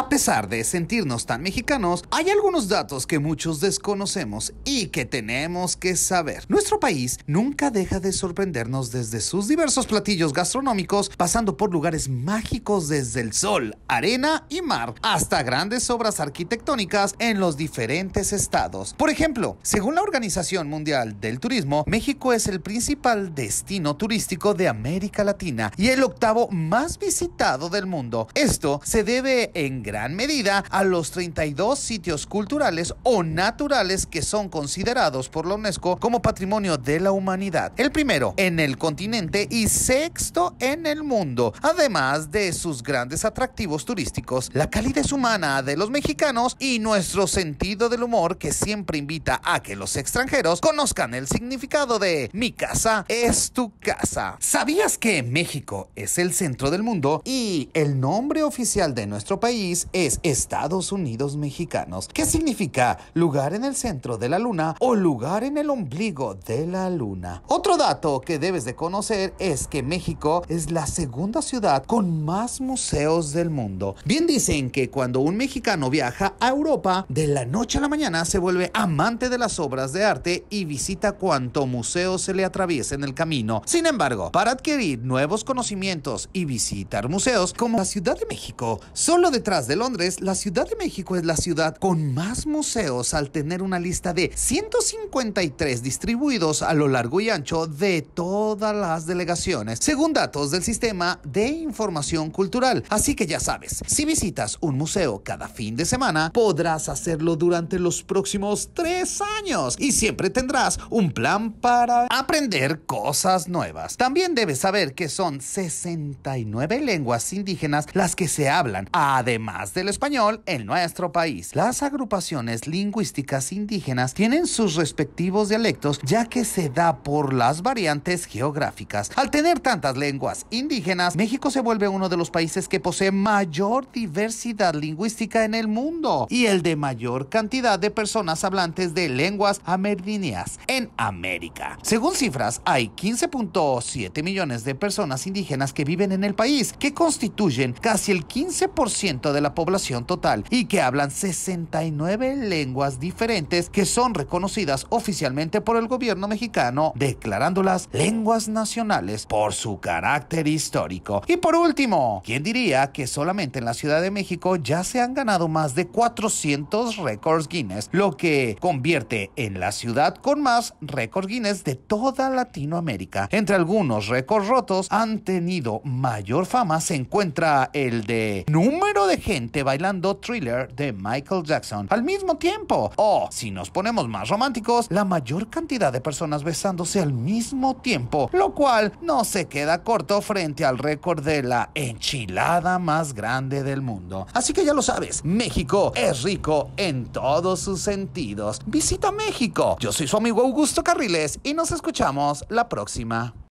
A pesar de sentirnos tan mexicanos, hay algunos datos que muchos desconocemos y que tenemos que saber. Nuestro país nunca deja de sorprendernos desde sus diversos platillos gastronómicos, pasando por lugares mágicos desde el sol, arena y mar, hasta grandes obras arquitectónicas en los diferentes estados. Por ejemplo, según la Organización Mundial del Turismo, México es el principal destino turístico de América Latina y el octavo más visitado del mundo. Esto se debe en gran medida a los 32 sitios culturales o naturales que son considerados por la UNESCO como patrimonio de la humanidad. El primero en el continente y sexto en el mundo, además de sus grandes atractivos turísticos, la calidez humana de los mexicanos y nuestro sentido del humor que siempre invita a que los extranjeros conozcan el significado de mi casa es tu casa. ¿Sabías que México es el centro del mundo y el nombre oficial de nuestro país es Estados Unidos mexicanos, ¿Qué significa lugar en el centro de la luna o lugar en el ombligo de la luna. Otro dato que debes de conocer es que México es la segunda ciudad con más museos del mundo. Bien dicen que cuando un mexicano viaja a Europa, de la noche a la mañana se vuelve amante de las obras de arte y visita cuanto museo se le atraviesa en el camino. Sin embargo, para adquirir nuevos conocimientos y visitar museos como la Ciudad de México, solo detrás de Londres, la Ciudad de México es la ciudad con más museos al tener una lista de 153 distribuidos a lo largo y ancho de todas las delegaciones, según datos del Sistema de Información Cultural. Así que ya sabes, si visitas un museo cada fin de semana, podrás hacerlo durante los próximos tres años y siempre tendrás un plan para aprender cosas nuevas. También debes saber que son 69 lenguas indígenas las que se hablan. Además, más del español, en nuestro país. Las agrupaciones lingüísticas indígenas tienen sus respectivos dialectos ya que se da por las variantes geográficas. Al tener tantas lenguas indígenas, México se vuelve uno de los países que posee mayor diversidad lingüística en el mundo y el de mayor cantidad de personas hablantes de lenguas amerindias en América. Según cifras, hay 15.7 millones de personas indígenas que viven en el país, que constituyen casi el 15% de la población total y que hablan 69 lenguas diferentes que son reconocidas oficialmente por el gobierno mexicano, declarándolas lenguas nacionales por su carácter histórico. Y por último, ¿quién diría que solamente en la Ciudad de México ya se han ganado más de 400 récords Guinness, lo que convierte en la ciudad con más récords Guinness de toda Latinoamérica? Entre algunos récords rotos han tenido mayor fama se encuentra el de número de gente bailando Thriller de Michael Jackson al mismo tiempo. O, si nos ponemos más románticos, la mayor cantidad de personas besándose al mismo tiempo, lo cual no se queda corto frente al récord de la enchilada más grande del mundo. Así que ya lo sabes, México es rico en todos sus sentidos. Visita México. Yo soy su amigo Augusto Carriles y nos escuchamos la próxima.